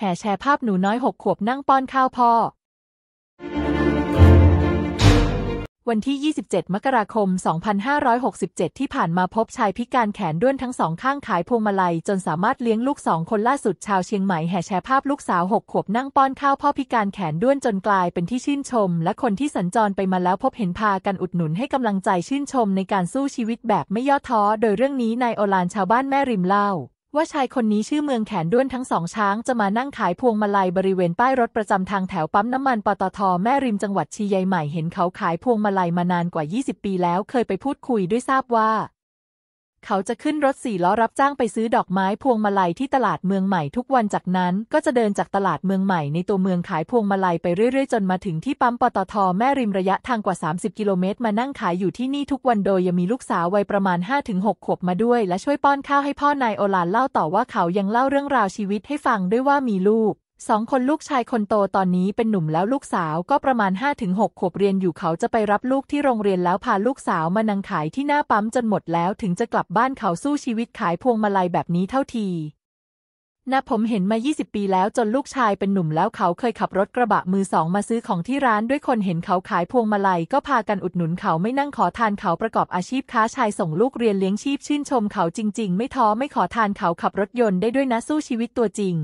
แห่แชร์ภาพหนูน้อยหกขวบนั่งป้อนข้าวพ่อ วันที่ 27 มกราคม 2567 ที่ผ่านมาพบชายพิการแขนด้วนทั้งสองข้างขายพวงมาลัย จนสามารถเลี้ยงลูกสองคนล่าสุด ชาวเชียงใหม่แห่แชร์ภาพ ลูกสาวหกขวบนั่งป้อนข้าวพ่อพิการแขนด้วนจนกลายเป็นที่ชื่นชม และคนที่สัญจรไปมาแล้วพบเห็นพากันอุดหนุนให้กำลังใจชื่นชมในการสู้ชีวิตแบบไม่ย่อท้อโดยเรื่องนี้นายโอลานชาวบ้านแม่ริมเล่าว่าชายคนนี้ชื่อเมืองแขนด้วนทั้งสองช้าง จะมานั่งขายพวงมาลัยบริเวณ ป้ายรถประจำทางแถวปั๊มน้ำมันปตทแม่ริมจังหวัดชียยใหม่ เห็นเขาขายพวงมาลัยมานานกว่า 20 ปีแล้วเคยไปพูดคุยด้วยทราบว่าเขาจะขึ้นรถสี่ล้อรับจ้างไปซื้อดอกไม้พวงมาลัยที่ตลาดเมืองใหม่ทุกวันจากนั้น ก็จะเดินจากตลาดเมืองใหม่ในตัวเมืองขายพวงมาลัยไปเรื่อยๆจนมาถึงที่ปั๊มปตท แม่ริมระยะทางกว่า 30 กิโลเมตรมานั่งขายอยู่ที่นี่ทุกวันโดยยังมีลูกสาววัยประมาณ 5-6ขวบมาด้วย และช่วยป้อนข้าวให้พ่อนายโอลานเล่าต่อว่าเขายังเล่าเรื่องราวชีวิตให้ฟังด้วยว่ามีลูกสองคนลูกชายคนโตตอนนี้เป็นหนุ่มแล้วลูกสาวก็ประมาณ 5-6ขวบเรียนอยู่เขาจะไปรับลูกที่โรงเรียนแล้วพาลูกสาวมานังขายที่หน้าปั๊มจนหมดแล้วถึงจะกลับบ้านเขาสู้ชีวิตขายพวงมาลัยแบบนี้เท่าทีนะผมเห็นมา 20 ปีแล้วจนลูกชายเป็นหนุ่มแล้วเขาเคยขับรถกระบะมือสองมาซื้อของที่ร้านด้วยคนเห็นเขาขายพวงมาลัยก็พากันอุดหนุนเขาไม่นั่งขอทานเขาประกอบอาชีพค้าชายส่งลูกเรียนเลี้ยงชีพชื่นชม เขาจริง ๆ ไม่ท้อไม่ขอทานเขาขับรถยนต์ได้ด้วยนะสู้ชีวิตตัวจริง